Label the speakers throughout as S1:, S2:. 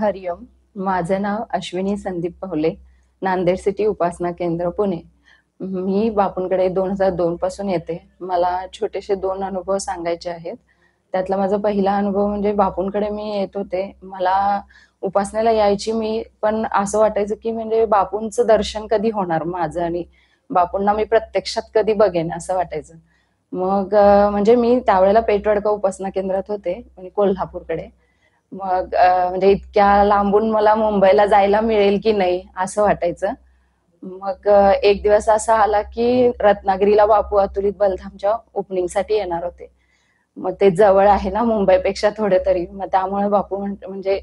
S1: हरिओम माझं नाव अश्विनी संदीप पवले नांदेड सिटी उपासना केंद्र पुणे मी बापूंकडे दोन हजार दोन पासून येते मला छोटेसे दोन अनुभव सांगायचे आहेत त्यातला माझा पहिला अनुभव म्हणजे बापूंकडे मी येत होते मला उपासनेला यायची मी पण असं वाटायचं की म्हणजे बापूंचं दर्शन कधी होणार माझं आणि बापूंना मी प्रत्यक्षात कधी बघेन असं वाटायचं मग म्हणजे मी त्यावेळेला पेटवडका उपासना केंद्रात होते म्हणजे कोल्हापूरकडे मग म्हणजे इतक्या लांबून मला मुंबईला जायला मिळेल की नाही असं वाटायचं मग एक दिवस असा आला की रत्नागिरीला बापू अतुलित बलधामच्या ओपनिंगसाठी येणार होते मग ते जवळ आहे ना मुंबईपेक्षा थोडे तरी मग त्यामुळे बापू म्हणजे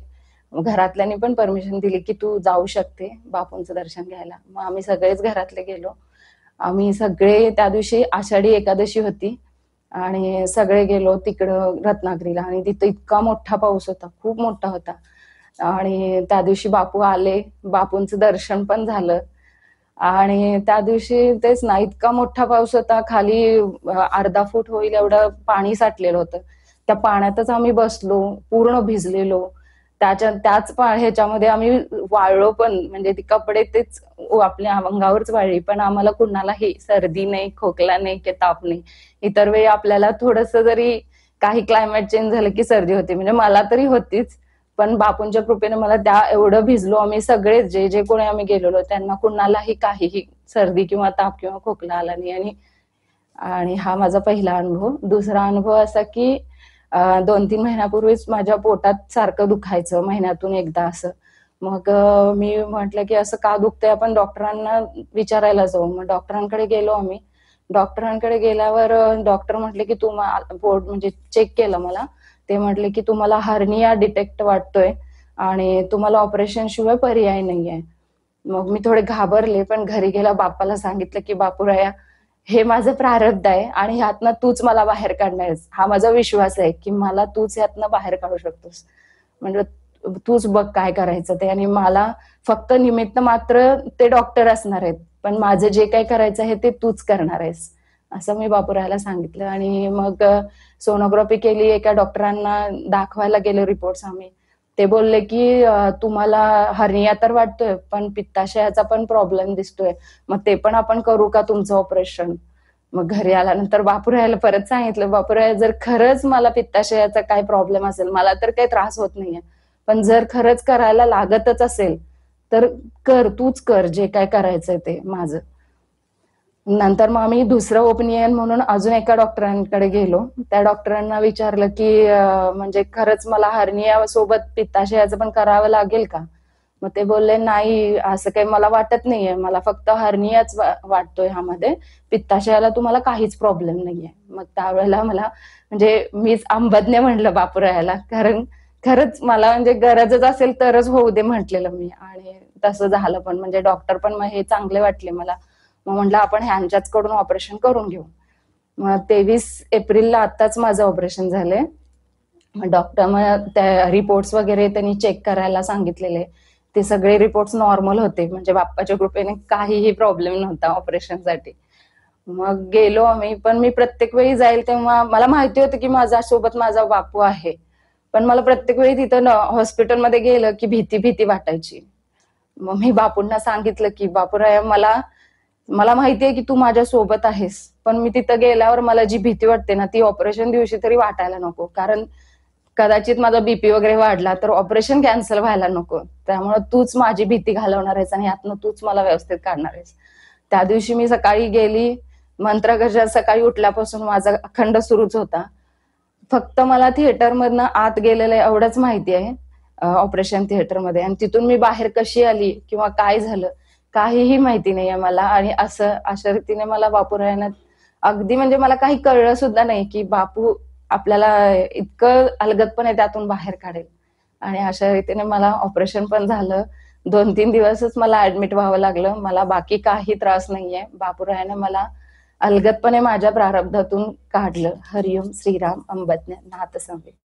S1: घरातल्यानी पण परमिशन दिली की तू जाऊ शकते बापूंचं दर्शन घ्यायला मग आम्ही सगळेच घरातले गेलो आम्ही सगळे त्या दिवशी आषाढी एकादशी होती आणि सगळे गेलो तिकडं रत्नागिरीला आणि तिथं इतका मोठा पाऊस होता खूप मोठा होता आणि त्या दिवशी बापू आले बापूंचं दर्शन पण झालं आणि त्या दिवशी तेच ना इतका मोठा पाऊस होता खाली अर्धा फूट होईल एवढं पाणी साठलेलं होतं त्या पाण्यातच आम्ही बसलो पूर्ण भिजलेलो त्याच्या त्याच ह्याच्यामध्ये आम्ही वाळलो पण म्हणजे ती कपडे तेच आपल्या अंगावरच वाळली पण आम्हाला कुणालाही सर्दी नाही खोकला नाही की ताप नाही इतर वेळी आपल्याला थोडस जरी काही क्लायमेट चेंज झालं की सर्दी होती म्हणजे मला तरी होतीच पण बापूंच्या कृपेने मला त्या एवढं भिजलो आम्ही सगळेच जे जे कोणी आम्ही गेलेलो त्यांना कुणालाही काहीही सर्दी किंवा ताप किंवा खोकला आला नाही आणि आणि हा माझा पहिला अनुभव दुसरा अनुभव असा की दोन तीन महिन्यापूर्वीच माझ्या पोटात सारखं दुखायचं महिन्यातून एकदा असं मग मी म्हटलं की असं का दुखतंय आपण डॉक्टरांना विचारायला जाऊ मग डॉक्टरांकडे गेलो आम्ही डॉक्टरांकडे गेल्यावर डॉक्टर म्हटले की तुम्हाला पोट म्हणजे चेक केलं मला ते म्हटले की तुम्हाला हर्निया डिटेक्ट वाटतोय आणि तुम्हाला ऑपरेशन शिवाय पर्याय नाहीये मग मी थोडे घाबरले पण घरी गेला बापाला सांगितलं की बापूराया हे माझं प्रारब्ध आहे आणि ह्यातनं तूच मला बाहेर काढणार हा माझा विश्वास आहे की मला तूच ह्यातनं बाहेर काढू शकतोस म्हणजे तूच बघ काय करायचं ते आणि मला फक्त निमित्त मात्र ते डॉक्टर असणार आहेत पण माझं जे काय करायचं आहे ते तूच करणार आहेस असं मी बापूरायला सांगितलं आणि मग सोनोग्राफी केली एका डॉक्टरांना दाखवायला गेलो रिपोर्ट्स आम्ही ते बोलले की तुम्हाला हर्निया तर वाटतोय पण पित्ताशयाचा पण प्रॉब्लेम दिसतोय मग ते पण आपण करू का तुमचं ऑपरेशन मग घरी आल्यानंतर यायला परत सांगितलं बापूराया जर खरंच मला पित्ताशयाचा काय प्रॉब्लेम असेल मला तर काही त्रास होत नाहीये पण जर खरंच करायला लागतच असेल तर कर तूच कर जे काय करायचंय ते माझं नंतर मग आम्ही दुसरं ओपिनियन म्हणून अजून एका डॉक्टरांकडे गेलो त्या डॉक्टरांना विचारलं की म्हणजे खरंच मला हर्निया सोबत पित्ताशयाचं पण करावं लागेल का मग ते बोलले नाही असं काही मला वाटत नाहीये मला फक्त हर्नियाच वाटतोय ह्यामध्ये पित्ताशयाला तुम्हाला काहीच प्रॉब्लेम नाहीये मग त्यावेळेला मला म्हणजे मीच म्हणलं म्हटलं बापरायाला कारण खरंच मला म्हणजे गरजच असेल तरच होऊ दे म्हटलेलं मी आणि तसं झालं पण म्हणजे डॉक्टर पण मग हे चांगले वाटले मला मग म्हटलं आपण ह्यांच्याच कडून ऑपरेशन करून घेऊ मग तेवीस एप्रिलला आताच माझं ऑपरेशन झालंय डॉक्टर मग त्या रिपोर्ट्स वगैरे त्यांनी चेक करायला सांगितलेले ते सगळे रिपोर्ट्स नॉर्मल होते म्हणजे बाप्पाच्या कृपेने काहीही प्रॉब्लेम नव्हता ऑपरेशन साठी मग गेलो आम्ही पण मी प्रत्येक वेळी जाईल तेव्हा मला माहिती होतं की माझा सोबत माझा बापू आहे पण मला प्रत्येक वेळी तिथं हॉस्पिटलमध्ये गेलं की भीती भीती वाटायची मग मी बापूंना सांगितलं की बापूराया मला मला माहिती आहे की तू माझ्या सोबत आहेस पण मी तिथं गेल्यावर मला जी भीती वाटते ना ती ऑपरेशन दिवशी तरी वाटायला नको कारण कदाचित माझा बीपी वगैरे वाढला तर ऑपरेशन कॅन्सल व्हायला नको त्यामुळे तूच माझी भीती घालवणार आहेस आणि यातनं तूच मला व्यवस्थित काढणार आहेस त्या दिवशी मी सकाळी गेली मंत्रगजा सकाळी उठल्यापासून माझा अखंड सुरूच होता फक्त मला थिएटरमधनं आत गेलेलं एवढंच माहिती आहे ऑपरेशन थिएटरमध्ये आणि तिथून मी बाहेर कशी आली किंवा काय झालं काहीही माहिती नाहीये मला आणि असं अशा रीतीने मला बापू अगदी म्हणजे मला काही कळलं सुद्धा नाही की बापू आपल्याला इतकं अलगतपणे त्यातून बाहेर काढेल आणि अशा रीतीने मला ऑपरेशन पण झालं दोन तीन दिवसच मला ऍडमिट व्हावं लागलं मला बाकी काही त्रास नाहीये बापूरायाने मला अलगतपणे माझ्या प्रारब्धातून काढलं हरिओम श्रीराम अंबज्ञ संवेद